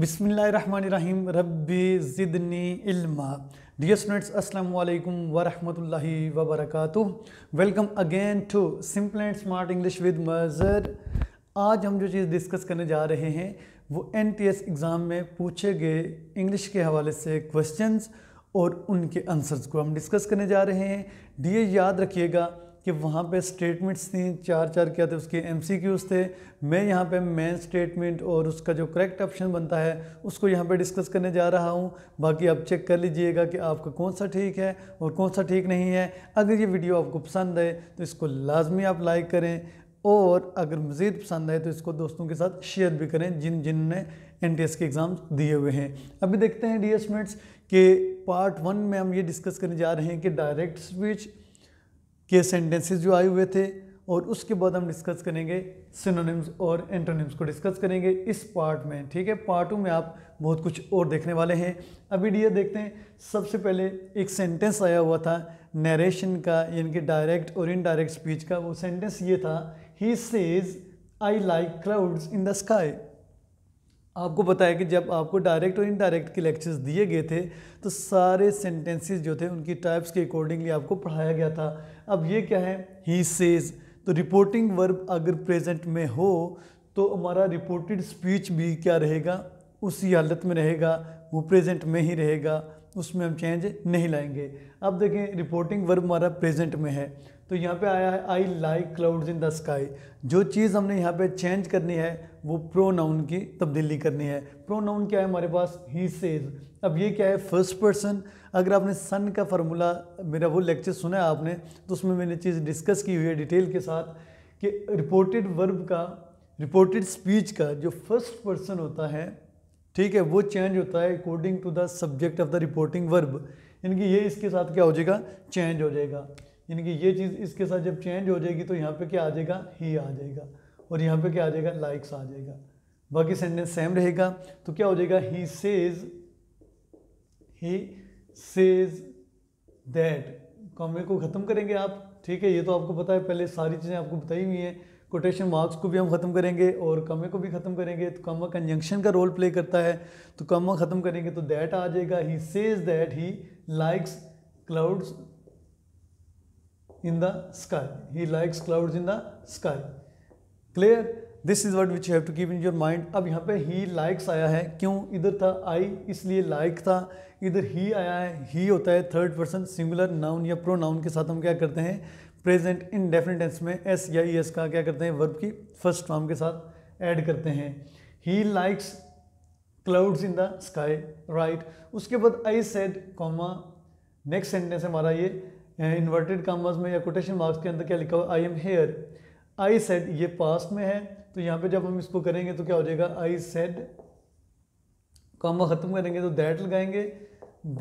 बिसमीम रब्बी ज़िदनी इल्मा dear students अस्सलाम वालेकुम वरहमतुल्लाहि वबरकatuh welcome again to simple and smart English with Mazhar आज हम जो चीज़ डिस्कस करने जा रहे हैं वो एन टी एस एग्ज़ाम में पूछे गए इंग्लिश के हवाले से क्वेश्चंस और उनके आंसर्स को हम डिस्कस करने जा रहे हैं डियर याद रखिएगा कि वहाँ पे स्टेटमेंट्स थी चार चार क्या थे उसके एम थे मैं यहाँ पे मेन स्टेटमेंट और उसका जो करेक्ट ऑप्शन बनता है उसको यहाँ पे डिस्कस करने जा रहा हूँ बाकी आप चेक कर लीजिएगा कि आपका कौन सा ठीक है और कौन सा ठीक नहीं है अगर ये वीडियो आपको पसंद आए तो इसको लाजमी आप लाइक करें और अगर मज़ीद पसंद आए तो इसको दोस्तों के साथ शेयर भी करें जिन जिनने एन टी एस के एग्ज़ाम दिए हुए हैं अभी देखते हैं डी एस मेट्स के पार्ट वन में हम ये डिस्कस करने जा रहे हैं कि डायरेक्ट स्पीच के सेंटेंसेस जो आए हुए थे और उसके बाद हम डिस्कस करेंगे सिनोनिम्स और एंटोनिम्स को डिस्कस करेंगे इस पार्ट में ठीक है पार्ट टू में आप बहुत कुछ और देखने वाले हैं अभी डियर देखते हैं सबसे पहले एक सेंटेंस आया हुआ था नरेशन का यानी कि डायरेक्ट और इनडायरेक्ट स्पीच का वो सेंटेंस ये था he says I like clouds in the sky आपको पता है कि जब आपको डायरेक्ट और इनडायरेक्ट के लेक्चर्स दिए गए थे तो सारे सेंटेंसेस जो थे उनकी टाइप्स के अकॉर्डिंगली आपको पढ़ाया गया था अब ये क्या है ही सेज तो रिपोर्टिंग वर्ब अगर प्रेजेंट में हो तो हमारा रिपोर्टेड स्पीच भी क्या रहेगा उसी हालत में रहेगा वो प्रेजेंट में ही रहेगा उसमें हम चेंज नहीं लाएंगे अब देखें रिपोर्टिंग वर्ब हमारा प्रेजेंट में है तो यहाँ पे आया है I like clouds in the sky जो चीज़ हमने यहाँ पे चेंज करनी है वो प्रो नाउन की तब्दीली करनी है प्रो नाउन क्या है हमारे पास ही सेज अब ये क्या है फर्स्ट पर्सन अगर आपने सन का फार्मूला मेरा वो लेक्चर सुना है आपने तो उसमें मैंने चीज़ डिस्कस की हुई है डिटेल के साथ कि रिपोर्टेड वर्ब का रिपोर्टेड स्पीच का जो फर्स्ट पर्सन होता है ठीक है वो चेंज होता है according to the subject of the reporting verb यानी कि ये इसके साथ क्या हो जाएगा चेंज हो जाएगा यानी कि ये चीज़ इसके साथ जब चेंज हो जाएगी तो यहाँ पे क्या आ जाएगा ही आ जाएगा और यहाँ पे क्या आ जाएगा लाइक्स आ जाएगा बाकी सेंटेंस सेम रहेगा तो क्या हो जाएगा he says he says that कॉमे को ख़त्म करेंगे आप ठीक है ये तो आपको पता है पहले सारी चीज़ें आपको बताई हुई हैं कोटेशन मार्क्स को भी हम ख़त्म करेंगे और कमे को भी ख़त्म करेंगे तो कमा कंजंक्शन का रोल प्ले करता है तो कमा ख़त्म करेंगे तो दैट आ जाएगा he says that he likes clouds in the sky. He likes clouds in the sky. Clear? This is word which have to keep in your mind अब यहाँ पे ही लाइक्स आया है क्यों इधर था आई इसलिए लाइक था इधर ही आया है ही होता है थर्ड पर्सन सिंगुलर नाउन या प्रो नाउन के साथ हम क्या करते हैं प्रेजेंट इन डेफिनेट टेंस में एस या ई e एस का क्या करते हैं वर्ब की फर्स्ट फॉर्म के साथ ऐड करते हैं he likes clouds in the sky right उसके बाद I said comma next sentence हमारा ये इन्वर्टेड कामर्स में या कोटेशन मार्क्स के अंदर क्या लिखा हुआ I am here I said ये पास्ट में है तो यहाँ पे जब हम इसको करेंगे तो क्या हो जाएगा आई सेड कामा ख़त्म करेंगे तो दैट लगाएंगे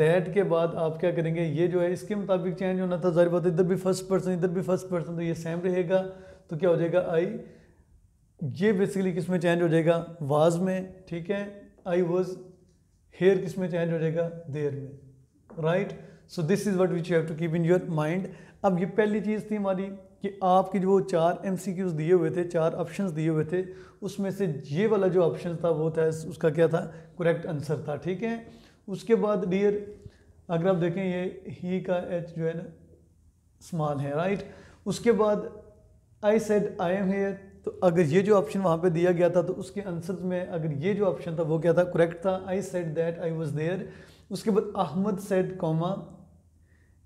दैट के बाद आप क्या करेंगे ये जो है इसके मुताबिक चेंज होना था जारी बात इधर भी फर्स्ट पर्सन इधर भी फर्स्ट पर्सन तो ये सेम रहेगा तो क्या हो जाएगा आई ये बेसिकली किस में चेंज हो जाएगा वाज में ठीक है आई वॉज हेयर किस में चेंज हो जाएगा देर में right right? So this is what which you have to keep in your mind अब ये पहली चीज़ थी हमारी कि आपके जो चार एम दिए हुए थे चार ऑप्शंस दिए हुए थे उसमें से ये वाला जो ऑप्शन था वो था उसका क्या था करेक्ट आंसर था ठीक है उसके बाद डियर अगर आप देखें ये ही का एच जो है ना स्मॉल है राइट उसके बाद I said I am here तो अगर ये जो ऑप्शन वहाँ पे दिया गया था तो उसके आंसर में अगर ये जो ऑप्शन था वो क्या था करेक्ट था I said that I was there उसके बाद Ahmed said comma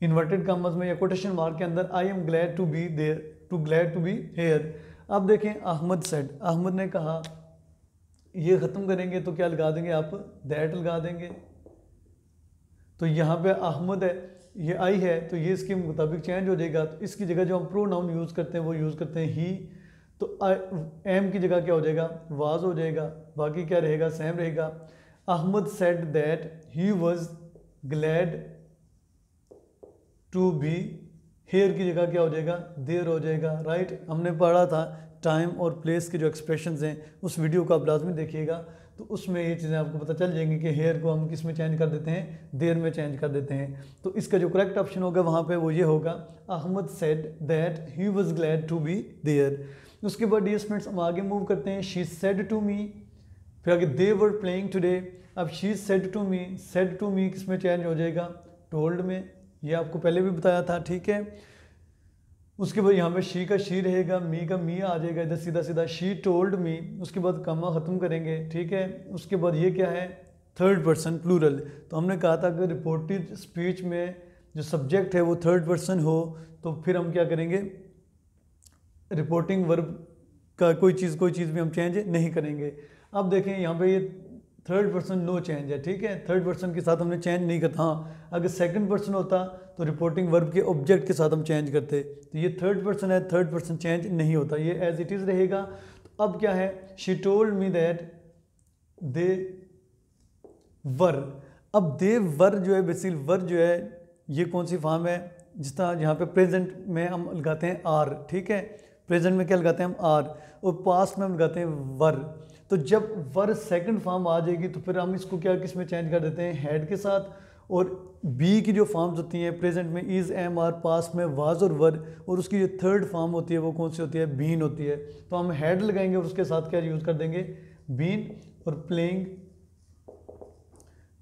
inverted commas में या कोटेशन मार्क के अंदर I am glad to be there to glad to be here अब देखें अहमद सेड अहमद ने कहा ये ख़त्म करेंगे तो क्या लगा देंगे आप दैट लगा देंगे तो यहाँ पे अहमद है ये आई है तो ये इसके मुताबिक चेंज हो जाएगा तो इसकी जगह जो हम प्रो नाउन यूज़ करते हैं वो यूज़ करते हैं ही तो एम की जगह क्या हो जाएगा वाज हो जाएगा बाकी क्या रहेगा सेम रहेगा Ahmed said that he was glad to be here की जगह क्या हो जाएगा देर हो जाएगा राइट right? हमने पढ़ा था टाइम और प्लेस के जो एक्सप्रेशन हैं उस वीडियो को आप लाजमी देखिएगा तो उसमें ये चीज़ें आपको पता चल जाएंगी कि हेयर को हम किस में चेंज कर देते हैं देर में चेंज कर देते हैं तो इसका जो करेक्ट ऑप्शन होगा वहाँ पे वो ये होगा Ahmed said that he was glad to be there उसके बाद डी स्टूडेंट्स हम आगे मूव करते हैं शी सेड टू मी फिर आगे दे वर प्लेइंग टूडे अब she said to me said to me किस में चेंज हो जाएगा टोल्ड में ये आपको पहले भी बताया था ठीक है उसके बाद यहाँ पे शी का शी रहेगा मी का मी आ जाएगा इधर सीधा सीधा शी टोल्ड मी उसके बाद कमा ख़त्म करेंगे ठीक है उसके बाद ये क्या है थर्ड पर्सन प्लूरल तो हमने कहा था कि रिपोर्टेड स्पीच में जो सब्जेक्ट है वो थर्ड पर्सन हो तो फिर हम क्या करेंगे रिपोर्टिंग वर्ब का कोई चीज़ कोई चीज़ भी हम चेंज नहीं करेंगे अब देखें यहाँ पे ये थर्ड पर्सन नो चेंज है ठीक है थर्ड पर्सन के साथ हमने चेंज नहीं करता हाँ अगर सेकंड पर्सन होता तो रिपोर्टिंग वर्ब के ऑब्जेक्ट के साथ हम चेंज करते तो ये थर्ड पर्सन है थर्ड पर्सन चेंज नहीं होता ये एज इट इज़ रहेगा तो अब क्या है she told me that they were अब दे वर जो है बेसिल वर जो है ये कौन सी फॉर्म है जिस तरह यहाँ पर प्रेजेंट में हम लगाते हैं आर ठीक है प्रेजेंट में क्या लगाते हैं हम आर और पास्ट में हम लगाते हैं वर तो जब वर सेकंड फॉर्म आ जाएगी तो फिर हम इसको क्या किस में चेंज कर देते हैं हेड के साथ और बी की जो फॉर्म्स होती हैं प्रेजेंट में इज़ एम आर पास में वाज और वर और उसकी जो थर्ड फॉर्म होती है वो कौन सी होती है बीन होती है तो हम हेड लगाएंगे और उसके साथ क्या यूज़ कर देंगे बीन और प्लेइंग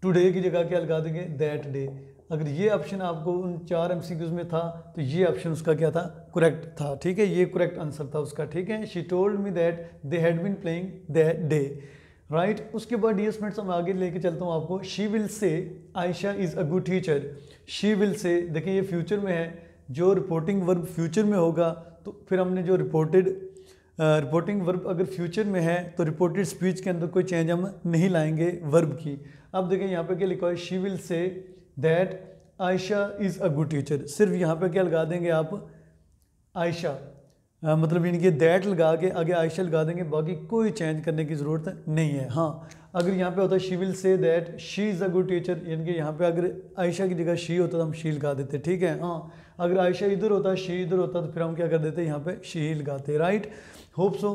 टुडे की जगह क्या लगा देंगे दैट डे अगर ये ऑप्शन आपको उन चार एम में था तो ये ऑप्शन उसका क्या था करेक्ट था ठीक है ये करेक्ट आंसर था उसका ठीक है she told me that they had been playing that day right उसके बाद डी एस मैं आगे लेके चलता हूँ आपको she will say Ayesha is a good teacher she will say देखें ये फ्यूचर में है जो रिपोर्टिंग वर्ब फ्यूचर में होगा तो फिर हमने जो रिपोर्टेड रिपोर्टिंग वर्ब अगर फ्यूचर में है तो रिपोर्टेड स्पीच के अंदर कोई चेंज हम नहीं लाएंगे वर्ब की अब देखें यहाँ पे क्या लिखा है she will say that Ayesha is a good teacher सिर्फ यहाँ पे क्या लगा देंगे आप आयशा हाँ, मतलब इनके दैट लगा के आगे आयशा लगा देंगे बाकी कोई चेंज करने की ज़रूरत नहीं है हाँ अगर यहाँ पे होता she will say that she is a good teacher यानी कि यहाँ पे अगर आयशा की जगह शी होता तो हम शी लगा देते ठीक है हाँ अगर आयशा इधर होता शी इधर होता तो फिर हम क्या कर देते यहाँ पे शी लगाते राइट होप सो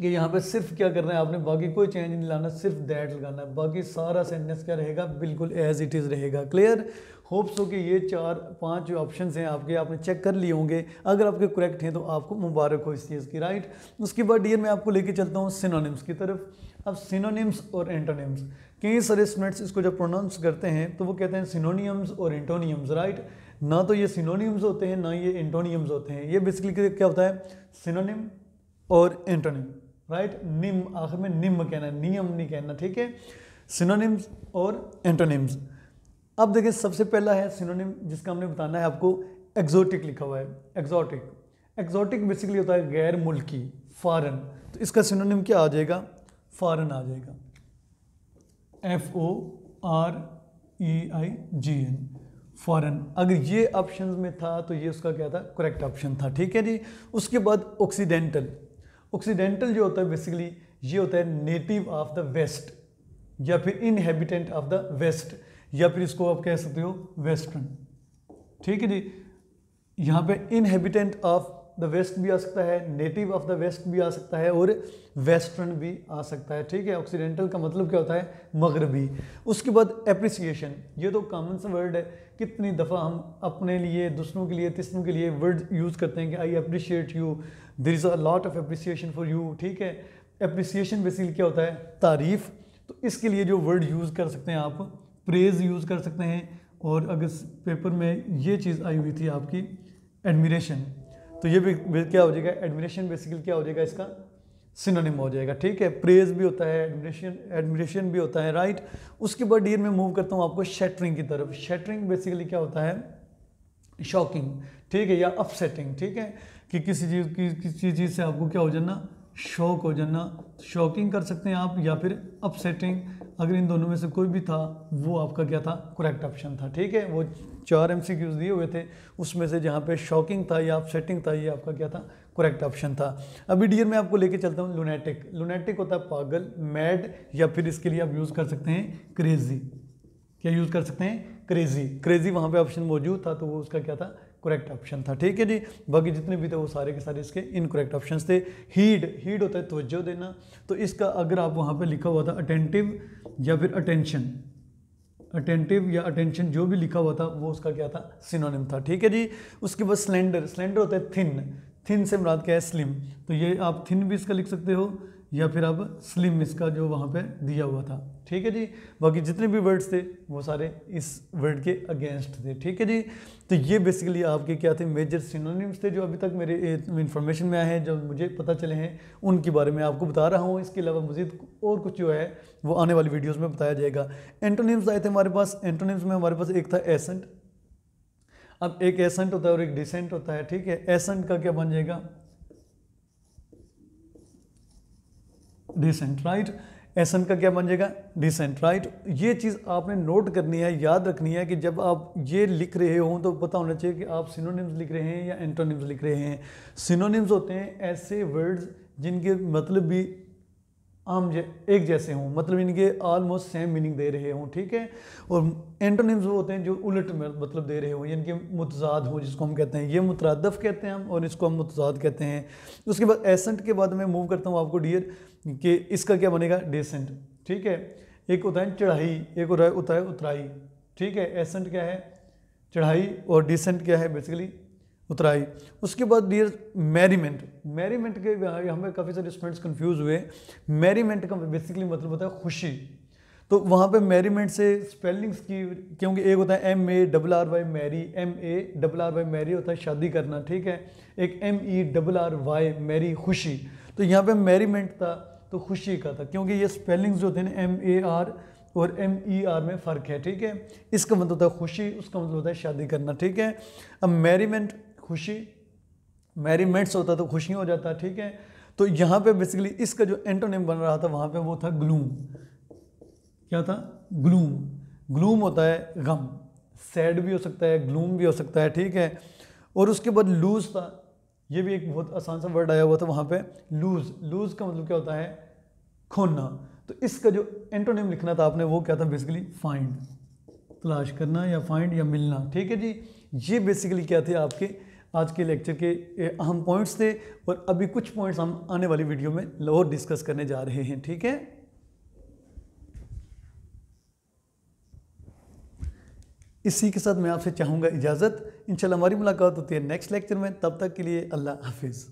कि यहाँ पे सिर्फ क्या करना है आपने बाकी कोई चेंज नहीं लाना सिर्फ दैट लगाना है बाकी सारा सेंटेंस क्या रहेगा बिल्कुल एज इट इज़ रहेगा क्लियर होप्स हो कि ये चार पांच जो ऑप्शन हैं आपके आपने चेक कर लिए होंगे अगर आपके करेक्ट हैं तो आपको मुबारक हो इस चीज़ की राइट उसके बाद डियर मैं आपको लेके चलता हूँ सिनोनिम्स की तरफ अब सिनोनिम्स और एंटोनिम्स कई सारे स्टूडेंट्स इसको जब प्रोनाउंस करते हैं तो वो कहते हैं सिनोनियम्स और एंटोनियम्स राइट ना तो ये सिनोनियम्स होते हैं ना ये एंटोनियम्स होते हैं ये बेसिकली क्या होता है सिनोनिम और एंटोनिम राइट निम आखिर में निम कहना नियम नहीं कहना ठीक है सिनोनिम्स और एंटोनिम्स अब देखिए सबसे पहला है सिनोनिम जिसका हमने बताना है आपको एक्जोटिक लिखा हुआ है एक्जोटिक एक्जोटिक बेसिकली होता है गैर मुल्की फॉरन तो इसका सिनोनिम क्या आ जाएगा फॉरन आ जाएगा F O R E I G N foreign अगर ये ऑप्शन में था तो ये उसका क्या था करेक्ट ऑप्शन था ठीक है जी उसके बाद ऑक्सीडेंटल ऑक्सीडेंटल जो होता है बेसिकली ये होता है नेटिव ऑफ द वेस्ट या फिर इनहेबिटेंट ऑफ द वेस्ट या फिर इसको आप कह सकते हो वेस्टर्न ठीक है जी यहाँ पे इनहेबिटेंट ऑफ द वेस्ट भी आ सकता है नेटिव ऑफ द वेस्ट भी आ सकता है और वेस्टर्न भी आ सकता है ठीक है ऑक्सीडेंटल का मतलब क्या होता है मगरबी उसके बाद एप्रिसिएशन ये तो कॉमन सा वर्ड है कितनी दफ़ा हम अपने लिए दूसरों के लिए तीसरों के लिए वर्ड यूज़ करते हैं कि I appreciate you there is a lot of appreciation for you ठीक है अप्रिसिएशन बेसिल क्या होता है तारीफ़ तो इसके लिए जो वर्ड यूज़ कर सकते हैं आप प्रेज़ यूज़ कर सकते हैं और अगर पेपर में ये चीज़ आई हुई थी आपकी एडमिरेशन तो ये भी क्या हो जाएगा एडमिनेशन बेसिकली क्या हो जाएगा इसका सिनोनिम हो जाएगा ठीक है प्रेज भी होता है एडमिनेशन एडमिनेशन भी होता है राइट उसके बाद डियर में मूव करता हूँ आपको शेटरिंग की तरफ शेटरिंग बेसिकली क्या होता है शॉकिंग ठीक है या अपसेटिंग ठीक है कि किसी चीज़ की किसी चीज़ से आपको क्या हो जाना शॉक हो जाना शॉकिंग कर सकते हैं आप या फिर अपसेटिंग अगर इन दोनों में से कोई भी था वो आपका क्या था करेक्ट ऑप्शन था ठीक है वो चार एम दिए हुए थे उसमें से जहाँ पे शॉकिंग था या अपसेटिंग था ये आपका क्या था करेक्ट ऑप्शन था अभी डियर मैं आपको लेके चलता हूँ लुनेटिक लुनेटिक होता है पागल मैड या फिर इसके लिए आप यूज़ कर सकते हैं क्रेज़ी क्या यूज़ कर सकते हैं क्रेज़ी क्रेज़ी वहाँ पे ऑप्शन मौजूद था तो वो उसका क्या था करेक्ट ऑप्शन था ठीक है जी बाकी जितने भी थे वो सारे के सारे इसके इनकरेक्ट ऑप्शन थे हीड हीड होता है तोज्जो देना तो इसका अगर आप वहाँ पर लिखा हुआ था अटेंटिव या फिर अटेंशन अटेंटिव या अटेंशन जो भी लिखा हुआ था वो उसका क्या था सिनोनिम था ठीक है जी उसके बाद स्लेंडर स्लेंडर होता है थिन थिन से मुराद क्या है स्लिम तो ये आप थिन भी इसका लिख सकते हो या फिर आप स्लिम इसका जो वहाँ पे दिया हुआ था ठीक है जी बाकी जितने भी वर्ड्स थे वो सारे इस वर्ड के अगेंस्ट थे ठीक है जी तो ये बेसिकली आपके क्या थे मेजर सिनोनिम्स थे जो अभी तक मेरे इन्फॉर्मेशन में आए हैं जो मुझे पता चले हैं उनके बारे में आपको बता रहा हूँ इसके अलावा मजीद और कुछ जो है वो आने वाली वीडियोस में बताया जाएगा एंटोनिम्स आए थे हमारे पास एंटोनिम्स में हमारे पास एक था एसेंट अब एक एसेंट होता है और एक डिसेंट होता है ठीक है एसेंट का क्या बन जाएगा डिसेंट राइट right? एस का क्या बन जाएगा डिसेंट राइट ये चीज़ आपने नोट करनी है याद रखनी है कि जब आप ये लिख रहे हो तो पता होना चाहिए कि आप सिनोनिम्स लिख रहे हैं या एंटोनिम्स लिख रहे हैं सिनोनिम्स होते हैं ऐसे वर्ड्स जिनके मतलब भी आम एक जैसे हों मतलब इनके ऑलमोस्ट सेम मीनिंग दे रहे हों ठीक है और एंटोनिम्स वो होते हैं जो उलट मतलब दे रहे हों यानी कि मुतजाद हों जिसको हम कहते हैं ये मुतरदफ़ कहते हैं हम और इसको हम मुतजाद कहते हैं उसके बाद एसेंट के बाद मैं मूव करता हूँ आपको डियर कि इसका क्या बनेगा डेसेंट ठीक है एक होता है चढ़ाई एक होता है उतराई ठीक है एसेंट क्या है चढ़ाई और डिसेंट क्या है बेसिकली उतराई उसके बाद डियर मैरीमेंट मैरीमेंट के हमें काफ़ी सारे स्टूडेंट्स कन्फ्यूज हुए मैरीमेंट का बेसिकली मतलब होता है खुशी तो वहाँ पे मैरीमेंट से स्पेलिंग्स की क्योंकि एक होता है M A double R Y marry M A double R Y marry होता है शादी करना ठीक है एक M E double R Y merry खुशी तो यहाँ पे मैरीमेंट था तो खुशी का था क्योंकि ये स्पेलिंग्स जो होते हैं एम ए आर और एम ई आर में फ़र्क है ठीक है इसका मतलब होता है खुशी उसका मतलब होता है शादी करना ठीक है अब मैरीमेंट खुशी मैरीमेंट्स होता तो खुशी हो जाता ठीक है तो यहाँ पे बेसिकली इसका जो एंटोनिम बन रहा था वहाँ पे वो था ग्लूम क्या था ग्लूम ग्लूम होता है गम सैड भी हो सकता है ग्लूम भी हो सकता है ठीक है और उसके बाद लूज था ये भी एक बहुत आसान सा वर्ड आया हुआ था वहाँ पे लूज लूज का मतलब क्या होता है खोना तो इसका जो एंटोनिम लिखना था आपने वो क्या था बेसिकली फाइंड तलाश करना या फाइंड या मिलना ठीक है जी ये बेसिकली क्या थे आपके आज के लेक्चर के अहम पॉइंट्स थे और अभी कुछ पॉइंट्स हम आने वाली वीडियो में और डिस्कस करने जा रहे हैं ठीक है इसी के साथ मैं आपसे चाहूँगा इजाज़त इंशाल्लाह हमारी मुलाकात होती है नेक्स्ट लेक्चर में तब तक के लिए अल्लाह हाफिज़